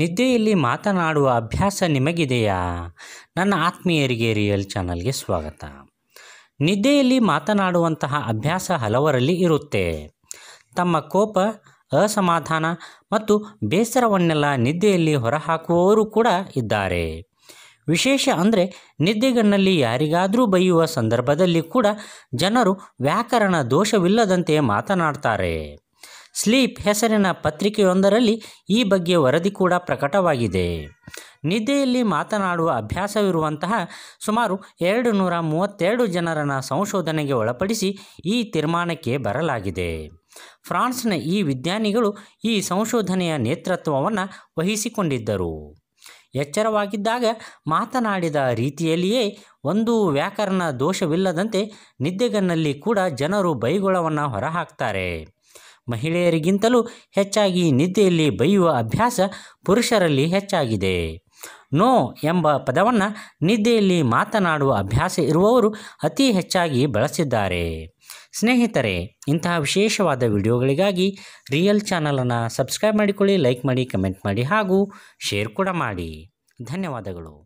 ನಿದ್ದೆಯಲ್ಲಿ ಮಾತನಾಡುವ ಅಭ್ಯಾಸ ನಿಮಗಿದೆಯಾ ನನ್ನ ಆತ್ಮೀಯರಿಗೆ ರಿಯಲ್ ಚಾನಲ್ಗೆ ಸ್ವಾಗತ ನಿದ್ದೆಯಲ್ಲಿ ಮಾತನಾಡುವಂತಹ ಅಭ್ಯಾಸ ಹಲವರಲ್ಲಿ ಇರುತ್ತೆ ತಮ್ಮ ಕೋಪ ಅಸಮಾಧಾನ ಮತ್ತು ಬೇಸರವನ್ನೆಲ್ಲ ನಿದ್ದೆಯಲ್ಲಿ ಹೊರಹಾಕುವವರು ಕೂಡ ಇದ್ದಾರೆ ವಿಶೇಷ ಅಂದರೆ ನಿದ್ದೆಗಣ್ಣಲ್ಲಿ ಯಾರಿಗಾದರೂ ಬೈಯುವ ಸಂದರ್ಭದಲ್ಲಿ ಕೂಡ ಜನರು ವ್ಯಾಕರಣ ದೋಷವಿಲ್ಲದಂತೆ ಮಾತನಾಡ್ತಾರೆ ಸ್ಲೀಪ್ ಹೆಸರಿನ ಪತ್ರಿಕೆಯೊಂದರಲ್ಲಿ ಈ ಬಗ್ಗೆ ವರದಿ ಕೂಡ ಪ್ರಕಟವಾಗಿದೆ ನಿದ್ದೆಯಲ್ಲಿ ಮಾತನಾಡುವ ಅಭ್ಯಾಸವಿರುವಂತಹ ಸುಮಾರು ಎರಡು ನೂರ ಮೂವತ್ತೆರಡು ಜನರನ್ನು ಸಂಶೋಧನೆಗೆ ಒಳಪಡಿಸಿ ಈ ತೀರ್ಮಾನಕ್ಕೆ ಬರಲಾಗಿದೆ ಫ್ರಾನ್ಸ್ನ ಈ ವಿಜ್ಞಾನಿಗಳು ಈ ಸಂಶೋಧನೆಯ ನೇತೃತ್ವವನ್ನು ವಹಿಸಿಕೊಂಡಿದ್ದರು ಎಚ್ಚರವಾಗಿದ್ದಾಗ ಮಾತನಾಡಿದ ರೀತಿಯಲ್ಲಿಯೇ ಒಂದು ವ್ಯಾಕರಣ ದೋಷವಿಲ್ಲದಂತೆ ನಿದ್ದೆಗನ್ನಲ್ಲಿ ಕೂಡ ಜನರು ಬೈಗುಳವನ್ನು ಹೊರಹಾಕ್ತಾರೆ ಮಹಿಳೆಯರಿಗಿಂತಲೂ ಹೆಚ್ಚಾಗಿ ನಿದ್ದೆಯಲ್ಲಿ ಬೈಯುವ ಅಭ್ಯಾಸ ಪುರುಷರಲ್ಲಿ ಹೆಚ್ಚಾಗಿದೆ ನೋ ಎಂಬ ಪದವನ್ನು ನಿದ್ದೆಯಲ್ಲಿ ಮಾತನಾಡುವ ಅಭ್ಯಾಸ ಇರುವವರು ಅತಿ ಹೆಚ್ಚಾಗಿ ಬಳಸಿದ್ದಾರೆ ಸ್ನೇಹಿತರೆ ಇಂತಹ ವಿಶೇಷವಾದ ವಿಡಿಯೋಗಳಿಗಾಗಿ ರಿಯಲ್ ಚಾನಲನ್ನು ಸಬ್ಸ್ಕ್ರೈಬ್ ಮಾಡಿಕೊಳ್ಳಿ ಲೈಕ್ ಮಾಡಿ ಕಮೆಂಟ್ ಮಾಡಿ ಹಾಗೂ ಶೇರ್ ಕೂಡ ಮಾಡಿ ಧನ್ಯವಾದಗಳು